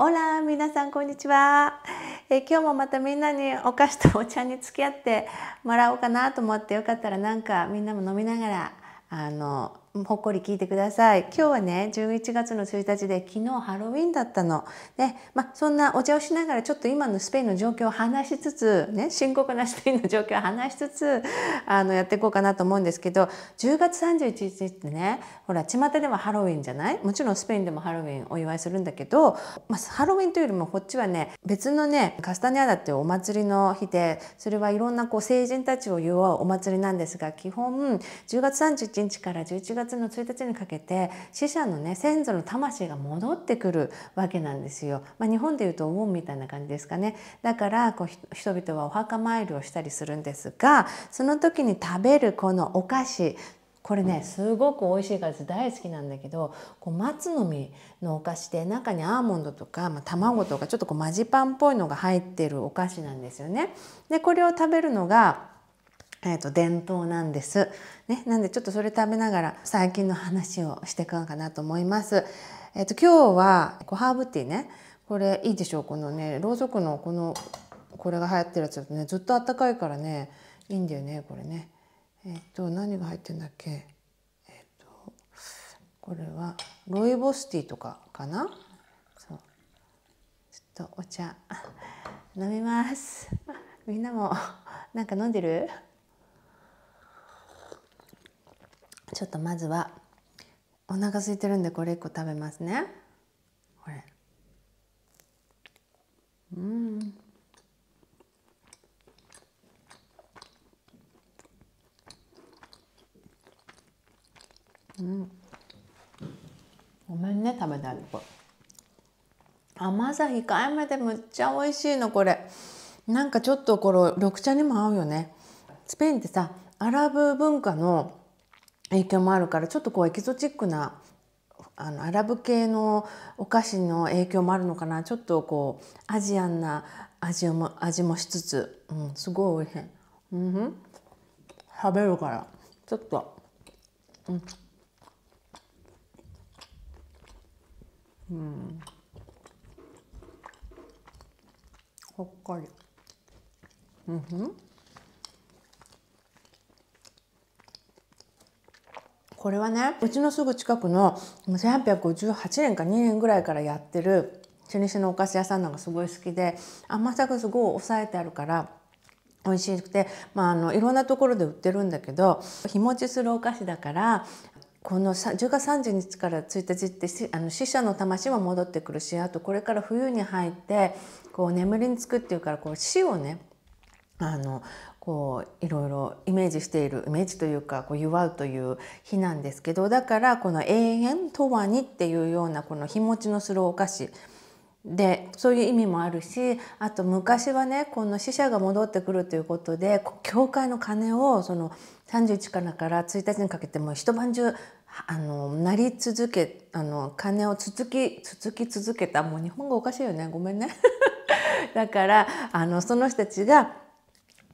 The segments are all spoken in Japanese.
オラ皆さんこんにちはえ今日もまたみんなにお菓子とお茶に付き合ってもらおうかなと思ってよかったらなんかみんなも飲みながらあのほっこり聞いてください。今日はね、11月の1日で昨日ハロウィンだったの。ね、まあ、そんなお茶をしながらちょっと今のスペインの状況を話しつつ、ね、深刻なスペインの状況を話しつつ、あの、やっていこうかなと思うんですけど、10月31日ってね、ほら、巷ではハロウィンじゃないもちろんスペインでもハロウィンお祝いするんだけど、まあ、ハロウィンというよりもこっちはね、別のね、カスタニアダっていうお祭りの日で、それはいろんなこう、成人たちを祝うお祭りなんですが、基本、10月31日から11月月の1日にかけて死者のね先祖の魂が戻ってくるわけなんですよ。まあ、日本で言うとお盆みたいな感じですかね。だからこう人々はお墓参りをしたりするんですがその時に食べるこのお菓子これねすごく美味しいから大好きなんだけどこう松の実のお菓子で中にアーモンドとか、まあ、卵とかちょっとこうマジパンっぽいのが入ってるお菓子なんですよね。でこれを食べるのがえーと、伝統なんです、ね、なんでちょっとそれ食べながら最近の話をしていくうかなと思います。えーと、今日はこうハーブティーねこれいいでしょうこのねろうそくのこのこれが流行ってるやつだとねずっとあったかいからねいいんだよねこれね。えっ、ー、と何が入ってんだっけえっ、ー、とこれはロイボスティーとかかなそうちょっとお茶飲みますみんなもなんか飲んでるちょっとまずはお腹空いてるんでこれ1個食べますねこれうんうんごめんね食べたいとこ甘さ控えめでむっちゃ美味しいのこれなんかちょっとこの緑茶にも合うよねスペインってさアラブ文化の影響もあるからちょっとこうエキゾチックなあのアラブ系のお菓子の影響もあるのかなちょっとこうアジアンな味も味もしつつ、うん、すごい美味しい、うん、食べるからちょっと、うん、うん、ほっこり。うんふんこれはねうちのすぐ近くの1858年か2年ぐらいからやってる中西のお菓子屋さんのがすごい好きで甘さがすごい抑えてあるから美味しくて、まあ、あのいろんなところで売ってるんだけど日持ちするお菓子だからこの10月30日から1日ってあの死者の魂も戻ってくるしあとこれから冬に入ってこう眠りにつくっていうからこう死をねあのこういろいろイメージしているイメージというかこう祝うという日なんですけどだからこの「永遠とはに」っていうようなこの日持ちのするお菓子でそういう意味もあるしあと昔はねこの死者が戻ってくるということで教会の鐘をその31からから1日にかけても一晩中あの鳴り続けあの鐘を続き続き続けたもう日本語おかしいよねごめんね。だからあのその人たちが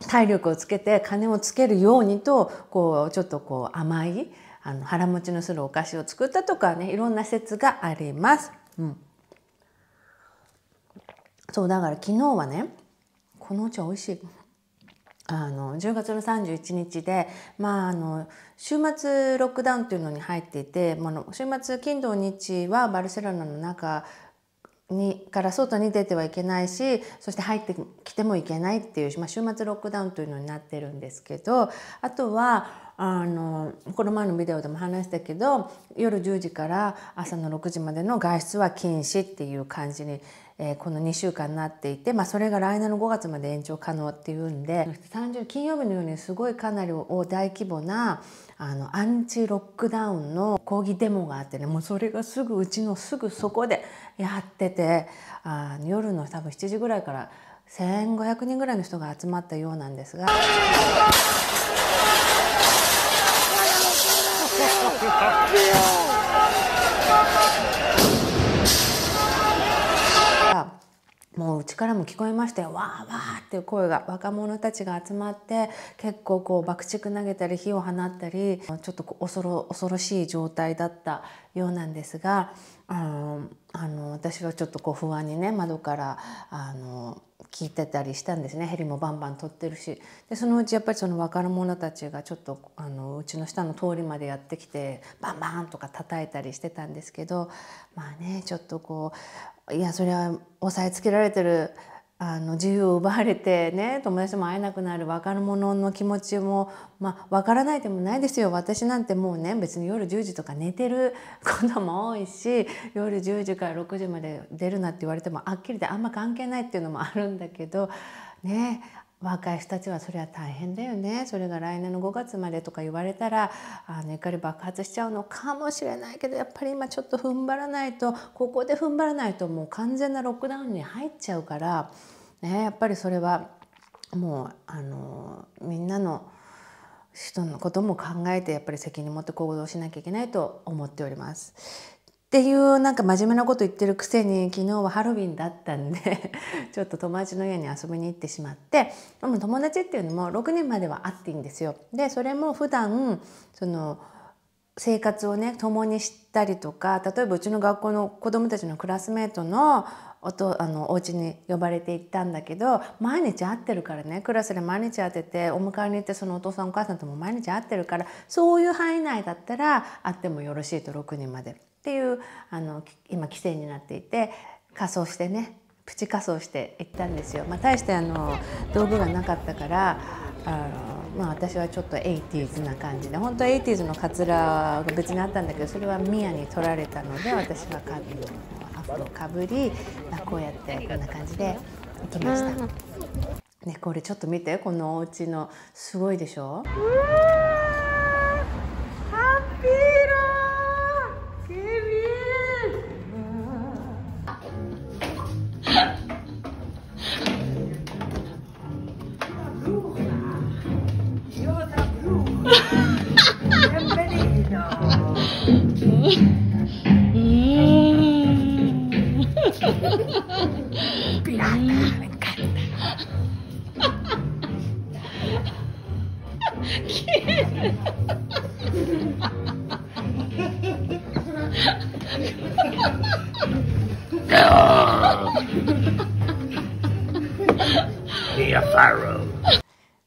体力をつけて金をつけるようにとこうちょっとこう甘いあの腹持ちのするお菓子を作ったとかねいろんな説があります。うん、そうだから昨日はねこのお茶美味しい。あの10月の31日で、まあ、あの週末ロックダウンというのに入っていて週末金土日はバルセロナの中にから外に出てはいけないしそして入ってきてもいけないっていう、まあ、週末ロックダウンというのになってるんですけどあとはあのこの前のビデオでも話したけど夜10時から朝の6時までの外出は禁止っていう感じに、えー、この2週間になっていて、まあ、それが来年の5月まで延長可能っていうんで30金曜日のようにすごいかなり大規模なあのアンチロックダウンの抗議デモがあってねもうそれがすぐうちのすぐそこでやっててあ夜の多分7時ぐらいから1,500人ぐらいの人が集まったようなんですが。もううちからも聞こえましたよわーわーっていう声が若者たちが集まって結構こう爆竹投げたり火を放ったりちょっと恐ろ恐ろしい状態だったようなんですがあのあの私はちょっとこう不安にね窓からあの聞いてたりしたんですねヘリもバンバン撮ってるしでそのうちやっぱりその若者たちがちょっとあのうちの下の通りまでやってきてバンバンとか叩いたりしてたんですけどまあねちょっとこういやそれは押さえつけられてるあの自由を奪われてね友達も会えなくなる若者の気持ちもまあ分からないでもないですよ私なんてもうね別に夜10時とか寝てる ことも多いし夜10時から6時まで出るなって言われてもあっきりであんま関係ないっていうのもあるんだけどね若い人たちはそれは大変だよねそれが来年の5月までとか言われたらあの怒り爆発しちゃうのかもしれないけどやっぱり今ちょっと踏ん張らないとここで踏ん張らないともう完全なロックダウンに入っちゃうから、ね、やっぱりそれはもうあのみんなの人のことも考えてやっぱり責任持って行動しなきゃいけないと思っております。っていうなんか真面目なこと言ってるくせに昨日はハロウィンだったんで ちょっと友達の家に遊びに行ってしまってでも友達っていうのも6人まではあっていいんですよ。でそれも普段その生活をね共にしたりとか例えばうちの学校の子どもたちのクラスメートのおとあのお家に呼ばれて行ったんだけど毎日会ってるからねクラスで毎日会っててお迎えに行ってそのお父さんお母さんとも毎日会ってるからそういう範囲内だったら会ってもよろしいと6人まで。っていうあの今規制になっていて仮装してねプチ仮装して行ったんですよ。まあ、大してあの道具がなかったからあの、まあ、私はちょっとエイティーズな感じで本当はィーズのカツラが別にあったんだけどそれはミヤに取られたので私はカアフをかぶり、まあ、こうやってこんな感じで行きました。ね、これちょっと見てこのお家のすごいでしょ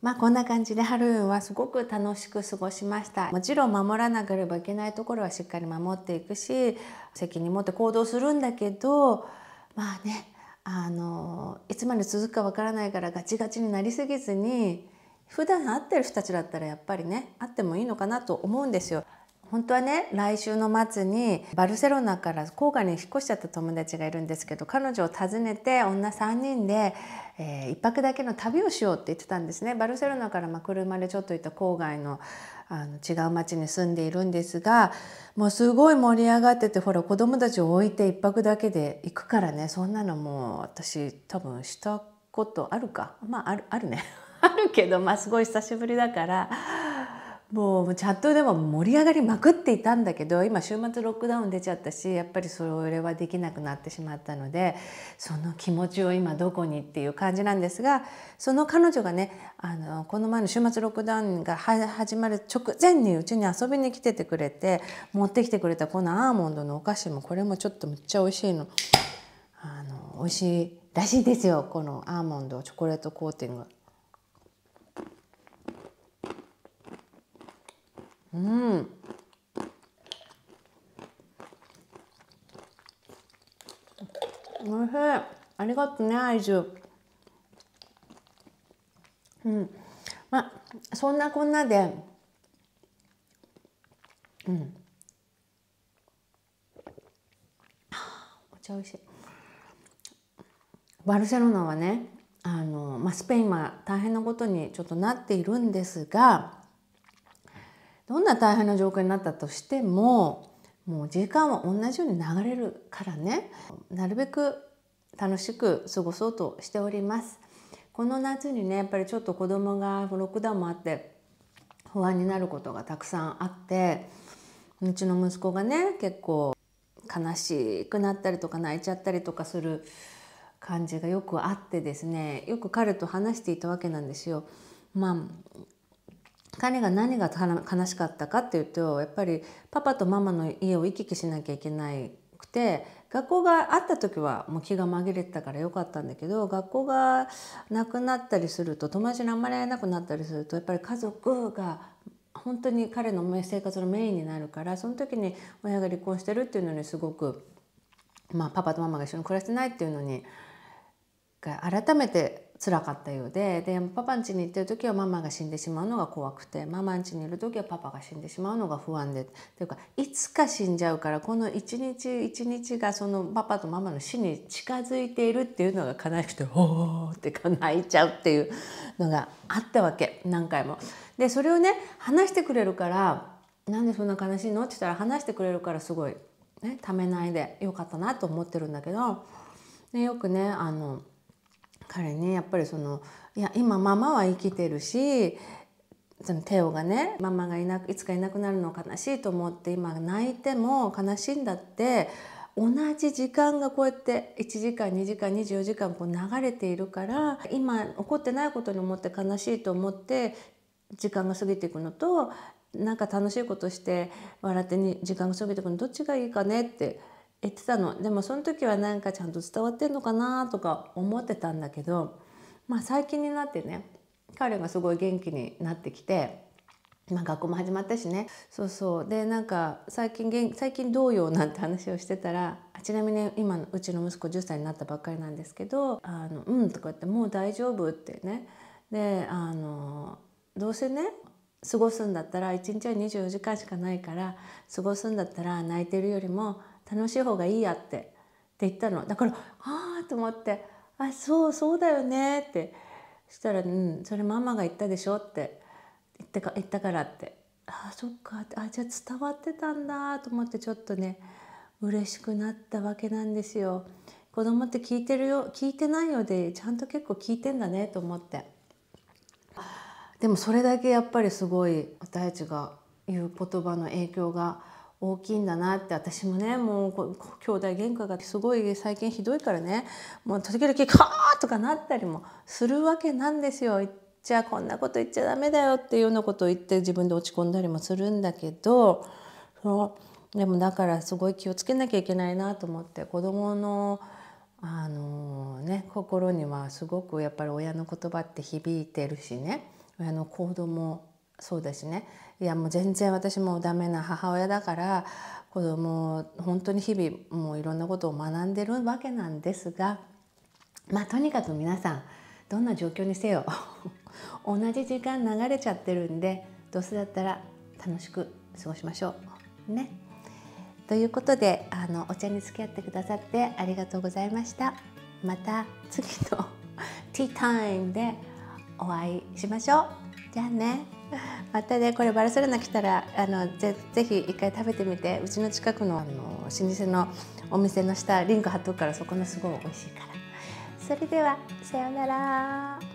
まあこんな感じでハルーンはすごく楽しく過ごしました。もちろん守らなければいけないところはしっかり守っていくし責任持って行動するんだけどまあねあのいつまで続くかわからないからガチガチになりすぎずに普段会ってる人たちだったらやっぱりね会ってもいいのかなと思うんですよ。本当はね来週の末にバルセロナから郊外に引っ越しちゃった友達がいるんですけど彼女を訪ねて女3人で、えー、1泊だけの旅をしようって言ってたんですね。バルセロナからま車でちょっと行った郊外のあの違う町に住んでいるんですがもうすごい盛り上がっててほら子供たちを置いて1泊だけで行くからねそんなのもう私多分したことあるかまああるあるね あるけどまあすごい久しぶりだから。もうチャットでも盛り上がりまくっていたんだけど今週末ロックダウン出ちゃったしやっぱりそれはできなくなってしまったのでその気持ちを今どこにっていう感じなんですがその彼女がねあのこの前の週末ロックダウンが始まる直前にうちに遊びに来ててくれて持ってきてくれたこのアーモンドのお菓子もこれもちょっとむっちゃ美味しいのあの美味しいらしいですよこのアーモンドチョコレートコーティング。うん。おいしい。ありがとね、愛珠。うん。まあ、そんなこんなで。うん。お茶美味しい。バルセロナはね、あの、まあ、スペインは大変なことにちょっとなっているんですが。どんな大変な状況になったとしてももう時間は同じように流れるからねなるべく楽しく過ごそうとしております。この夏にねやっぱりちょっと子供がロックダウンもあって不安になることがたくさんあってうちの息子がね結構悲しくなったりとか泣いちゃったりとかする感じがよくあってですねよく彼と話していたわけなんですよ。まあ彼が何が悲しかったかっていうとやっぱりパパとママの家を行き来しなきゃいけないくて学校があった時はもう気が紛れてたからよかったんだけど学校がなくなったりすると友達にあんまり会えなくなったりするとやっぱり家族が本当に彼の生活のメインになるからその時に親が離婚してるっていうのにすごく、まあ、パパとママが一緒に暮らしてないっていうのに改めて辛かったようででパパん家に行ってる時はママが死んでしまうのが怖くてママん家にいる時はパパが死んでしまうのが不安でというかいつか死んじゃうからこの一日一日がそのパパとママの死に近づいているっていうのが悲しくて「おお」って泣いちゃうっていうのがあったわけ何回も。でそれをね話してくれるから「なんでそんな悲しいの?」って言ったら話してくれるからすごい、ね、ためないでよかったなと思ってるんだけど、ね、よくねあの彼ねやっぱりそのいや今ママは生きてるしそのテオがねママがいないつかいなくなるの悲しいと思って今泣いても悲しいんだって同じ時間がこうやって1時間2時間24時間こう流れているから今起こってないことに思って悲しいと思って時間が過ぎていくのとなんか楽しいことして笑ってに時間が過ぎていくのどっちがいいかねって言ってたのでもその時はなんかちゃんと伝わってんのかなとか思ってたんだけど、まあ、最近になってね彼がすごい元気になってきて。まあ、学校も始まったしねそうそうでなんか最近最近どうよなんて話をしてたらちなみに今のうちの息子10歳になったばっかりなんですけど「あのうん」とか言って「もう大丈夫」ってねであのどうせね過ごすんだったら1日は24時間しかないから過ごすんだったら泣いてるよりも楽しい方がいいやってって言ったのだからああと思って「あそうそうだよね」ってそしたら「うんそれママが言ったでしょ」って言ってか言ったからって「あそっか」って「あじゃあ伝わってたんだ」と思ってちょっとね嬉しくなったわけなんですよ。子供って聞いてるよ聞いてないよでちゃんと結構聞いてんだねと思ってでもそれだけやっぱりすごい私たちが言う言葉の影響が大きいんだなって私もねもう兄弟喧嘩がすごい最近ひどいからねもう時々カーとかなったりもするわけなんですよ。じゃあこんなこと言っちゃダメだよっていうようなことを言って自分で落ち込んだりもするんだけどそでもだからすごい気をつけなきゃいけないなと思って子供のあのね心にはすごくやっぱり親の言葉って響いてるしね親の行動もそうだしねいやもう全然私もダメな母親だから子供本当に日々もういろんなことを学んでるわけなんですがまあとにかく皆さんどんな状況にせよ 同じ時間流れちゃってるんでどうせだったら楽しく過ごしましょう。ね。ということであのお茶に付き合ってくださってありがとうございました。また次のティータイムでお会いしましょう。じゃあね。またねこれバルセロナ来たらあのぜぜひ一回食べてみてうちの近くのあの老舗のお店の下リンク貼っとくからそこのすごい美味しいからそれではさようなら。